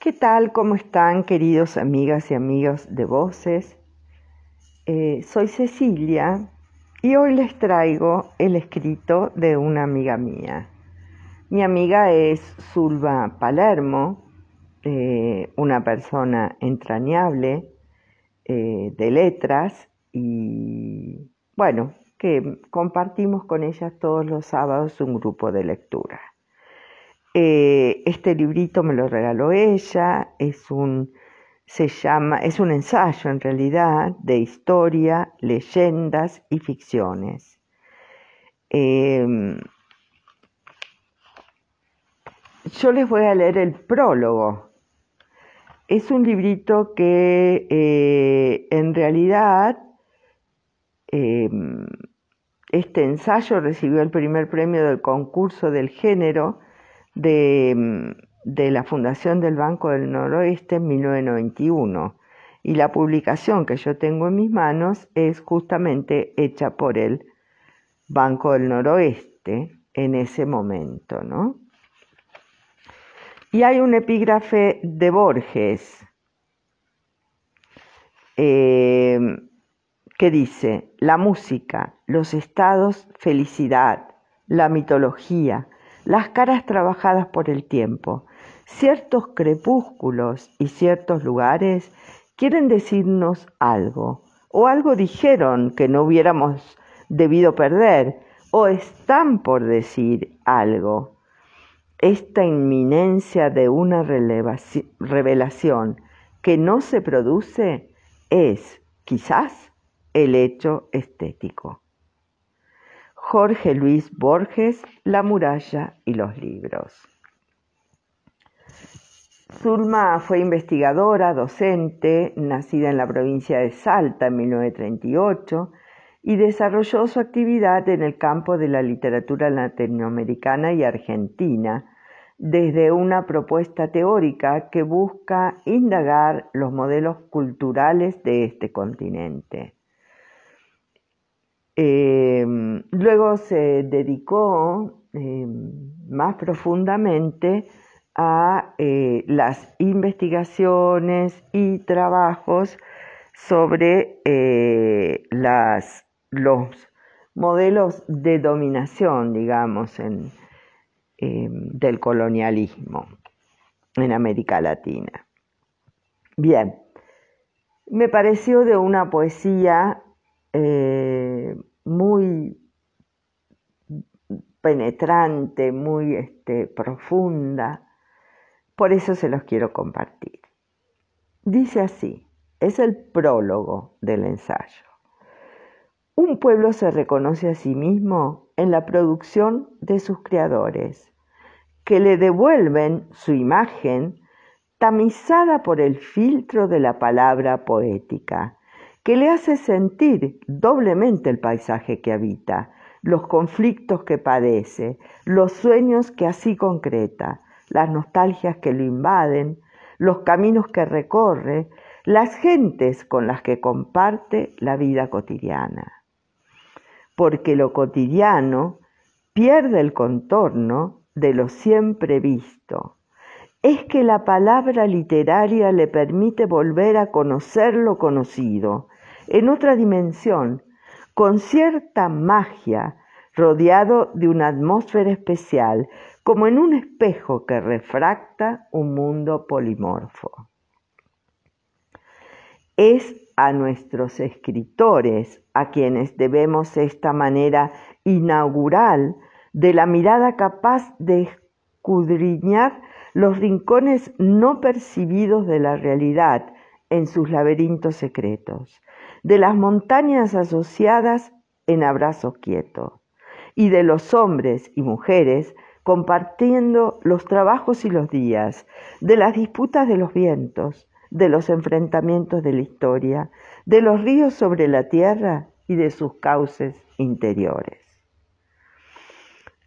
¿Qué tal? ¿Cómo están queridos amigas y amigos de voces? Eh, soy Cecilia y hoy les traigo el escrito de una amiga mía. Mi amiga es Zulba Palermo, eh, una persona entrañable eh, de letras y bueno, que compartimos con ella todos los sábados un grupo de lectura. Eh, este librito me lo regaló ella, es un, se llama, es un ensayo en realidad de historia, leyendas y ficciones. Em, yo les voy a leer el prólogo. Es un librito que eh, en realidad em, este ensayo recibió el primer premio del concurso del género Mm, de, la fundación del Banco del Noroeste en 1991 y la publicación que yo tengo en mis manos es justamente hecha por el Banco del Noroeste en ese momento, ¿no? Y hay un epígrafe de Borges eh, que dice, la música, los estados, felicidad, la mitología, las caras trabajadas por el tiempo. Ciertos crepúsculos y ciertos lugares quieren decirnos algo, o algo dijeron que no hubiéramos debido perder, o están por decir algo. Esta inminencia de una revelación que no se produce es, quizás, el hecho estético. Jorge Luis Borges, La muralla y los libros. Zulma fue investigadora, docente, nacida en la provincia de Salta en 1938 y desarrolló su actividad en el campo de la literatura latinoamericana y argentina desde una propuesta teórica que busca indagar los modelos culturales de este continente. Em, luego se dedicó em, más profundamente a eh, las investigaciones y trabajos sobre eh, los modelos de dominación, digamos, em, del colonialismo en América Latina. Bien, me pareció de una poesía eh, muy penetrante, muy este, profunda. Por eso se los quiero compartir. Dice así, es el prólogo del ensayo. Un pueblo se reconoce a sí mismo en la producción de sus creadores, que le devuelven su imagen tamizada por el filtro de la palabra poética que le hace sentir doblemente el paisaje que habita, los conflictos que padece, los sueños que así concreta, las nostalgias que lo invaden, los caminos que recorre, las gentes con las que comparte la vida cotidiana. Porque lo cotidiano pierde el contorno de lo siempre visto. Es que la palabra literaria le permite volver a conocer lo conocido, en otra dimensión, con cierta magia, rodeado de una atmósfera especial, como en un espejo que refracta un mundo polimorfo. Es a nuestros escritores a quienes debemos esta manera inaugural de la mirada capaz de escudriñar los rincones no percibidos de la realidad en sus laberintos secretos, de las montañas asociadas en abrazo quieto, y de los hombres y mujeres compartiendo los trabajos y los días, de las disputas de los vientos, de los enfrentamientos de la historia, de los ríos sobre la tierra y de sus cauces interiores.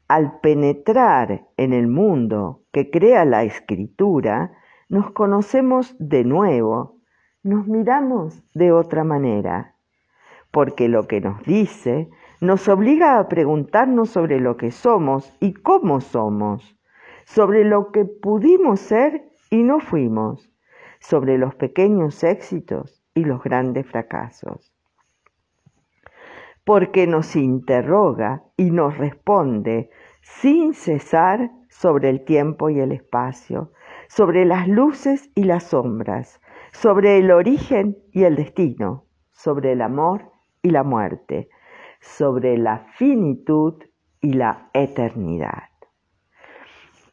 Al penetrar en el mundo que crea la escritura, nos conocemos de nuevo nos miramos de otra manera, porque lo que nos dice nos obliga a preguntarnos sobre lo que somos y cómo somos, sobre lo que pudimos ser y no fuimos, sobre los pequeños éxitos y los grandes fracasos. Porque nos interroga y nos responde sin cesar sobre el tiempo y el espacio, sobre las luces y las sombras, sobre el origen y el destino, sobre el amor y la muerte, sobre la finitud y la eternidad.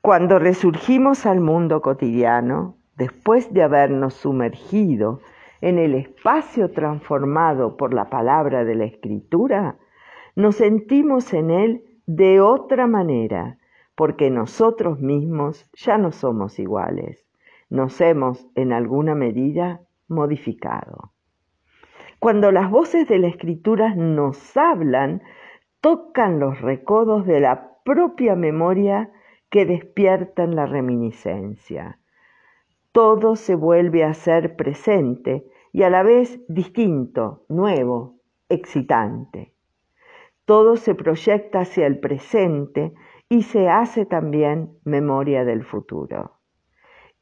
Cuando resurgimos al mundo cotidiano, después de habernos sumergido en el espacio transformado por la palabra de la escritura, nos sentimos en él de otra manera, porque nosotros mismos ya no somos iguales nos hemos, en alguna medida, modificado. Cuando las voces de la escritura nos hablan, tocan los recodos de la propia memoria que despiertan la reminiscencia. Todo se vuelve a ser presente y a la vez distinto, nuevo, excitante. Todo se proyecta hacia el presente y se hace también memoria del futuro.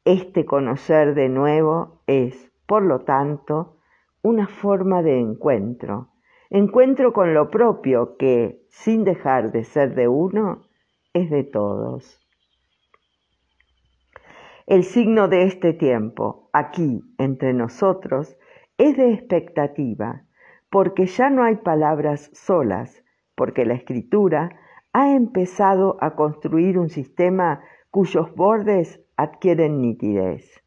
Este conocer de nuevo es, por lo tanto, una forma de encuentro, encuentro con lo propio que, sin dejar de ser de uno, es de todos. El signo de este tiempo, aquí, entre nosotros, es de expectativa, porque ya no hay palabras solas, porque la escritura ha empezado a construir un sistema cuyos bordes adquieren nitidez,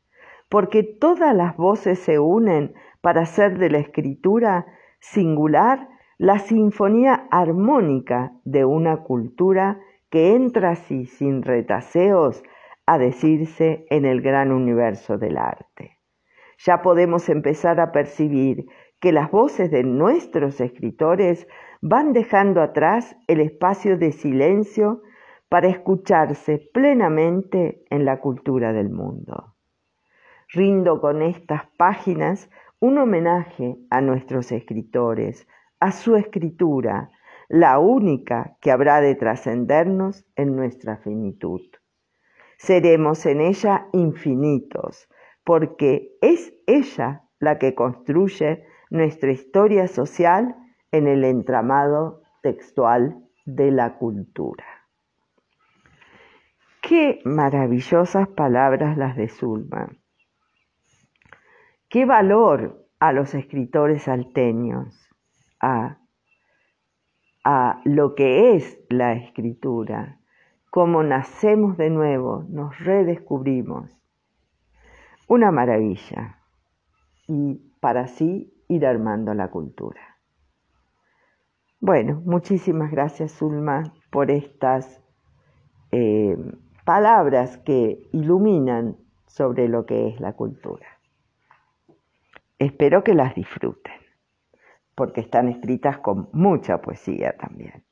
porque todas las voces se unen para hacer de la escritura singular la sinfonía armónica de una cultura que entra así sin retaseos a decirse en el gran universo del arte. Ya podemos empezar a percibir que las voces de nuestros escritores van dejando atrás el espacio de silencio para escucharse plenamente en la cultura del mundo. Rindo con estas páginas un homenaje a nuestros escritores, a su escritura, la única que habrá de trascendernos en nuestra finitud. Seremos en ella infinitos, porque es ella la que construye nuestra historia social en el entramado textual de la cultura. Qué maravillosas palabras las de Zulma. Qué valor a los escritores salteños, a, a lo que es la escritura, cómo nacemos de nuevo, nos redescubrimos. Una maravilla. Y para así ir armando la cultura. Bueno, muchísimas gracias, Zulma, por estas eh, palabras que iluminan sobre lo que es la cultura. Espero que las disfruten, porque están escritas con mucha poesía también.